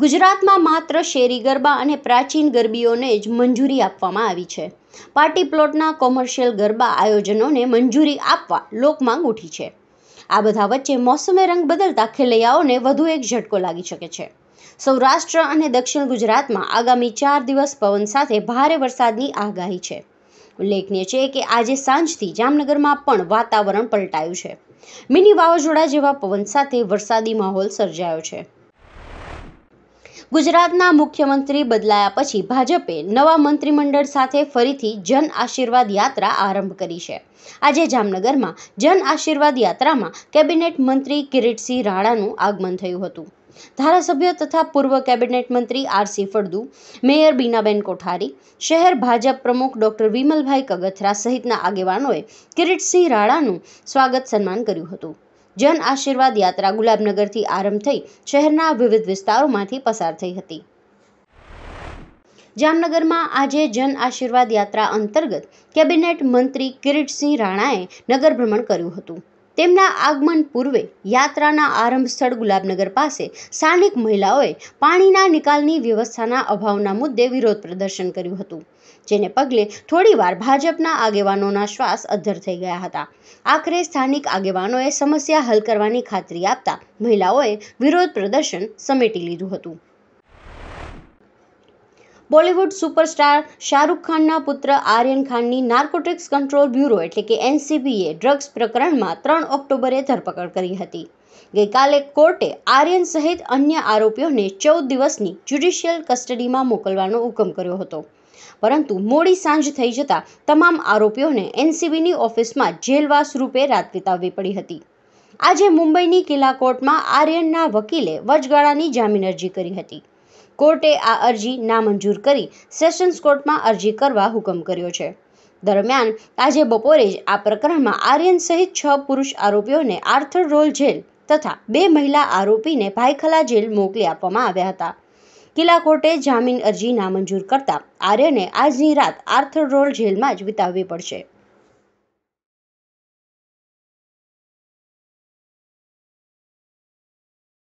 ગુજરાતમાં માત્ર શેરી ગરબા અને પ્રાચીન ગરબીઓને જ મંજૂરી આપવામાં આવી છે પાર્ટી પ્લોટના કોમર્શિયલ ગરબા આયોજનોને મંજૂરી આપવા લોકમાંગ ઉઠી છે આ બધા વચ્ચે મોસમે રંગ બદલતા ખેલૈયાઓને વધુ એક ઝટકો લાગી શકે છે સૌરાષ્ટ્ર અને દક્ષિણ ગુજરાતમાં આગામી ચાર દિવસ પવન સાથે ભારે વરસાદની આગાહી છે ઉલ્લેખનીય છે કે આજે સાંજથી જામનગરમાં પણ વાતાવરણ પલટાયું છે મિની વાવાઝોડા જેવા પવન સાથે વરસાદી માહોલ સર્જાયો છે ગુજરાતના મુખ્યમંત્રી બદલાયા પછી ભાજપે નવા મંત્રીમંડળ સાથે ફરીથી જન આશીર્વાદ યાત્રા આરંભ કરી છે આજે જામનગરમાં જન આશીર્વાદ યાત્રામાં કેબિનેટ મંત્રી કિરીટસિંહ રાણાનું આગમન થયું હતું ધારાસભ્ય તથા પૂર્વ કેબિનેટ મંત્રી આરસી ફળદુ મેયર બીનાબેન કોઠારી શહેર ભાજપ પ્રમુખ ડોક્ટર વિમલભાઈ કગથરા સહિતના આગેવાનોએ કિરીટસિંહ રાણાનું સ્વાગત સન્માન કર્યું હતું જન આશીર્વાદ યાત્રા ગુલાબનગરથી આરંભ થઈ શહેરના વિવિધ વિસ્તારોમાંથી પસાર થઈ હતી જામનગરમાં આજે જન આશીર્વાદ યાત્રા અંતર્ગત કેબિનેટ મંત્રી કિરીટસિંહ રાણાએ નગર ભ્રમણ કર્યું હતું તેમના આગમન પૂર્વે યાત્રાના આરંભ સ્થળ ગુલાબનગર પાસે સ્થાનિક મહિલાઓએ પાણીના નિકાલની વ્યવસ્થાના અભાવના મુદ્દે વિરોધ પ્રદર્શન કર્યું હતું જેને પગલે થોડીવાર ભાજપના આગેવાનોના શ્વાસ અધ્ધર થઈ ગયા હતા આખરે સ્થાનિક આગેવાનોએ સમસ્યા હલ કરવાની ખાતરી આપતા મહિલાઓએ વિરોધ પ્રદર્શન સમેટી લીધું હતું બોલિવૂડ સુપરસ્ટાર શાહરૂખ ખાનના પુત્ર આર્યન ખાનની નાર્કોટિક્સ કંટ્રોલ બ્યુરો એટલે કે એનસીબીએ ડ્રગ્સ પ્રકરણમાં ત્રણ ઓક્ટોબરે ધરપકડ કરી હતી ગઈકાલે કોર્ટે આર્યન સહિત અન્ય આરોપીઓને ચૌદ દિવસની જ્યુડિશિયલ કસ્ટડીમાં મોકલવાનો હુકમ કર્યો હતો પરંતુ મોડી સાંજ થઈ જતાં તમામ આરોપીઓને એનસીબીની ઓફિસમાં જેલવાસ રૂપે રાત વિતાવવી પડી હતી આજે મુંબઈની કિલ્લા કોર્ટમાં આર્યનના વકીલે વચગાળાની જામીન અરજી કરી હતી કોર્ટે આ અરજી નામંજૂર કરી સેશન્સ કોર્ટમાં અરજી કરવા હુકમ કર્યો છે દરમિયાન આજે બપોરે જ આ પ્રકરણમાં આર્યન સહિત છ પુરુષ આરોપીઓને આર્થર રોલ જેલ તથા બે મહિલા આરોપીને ભાયખલા જેલ મોકલી આપવામાં આવ્યા હતા કિલ્લા કોર્ટે જામીન અરજી નામંજૂર કરતા આર્યને આજની રાત આર્થર રોલ જેલમાં જ વિતાવવી પડશે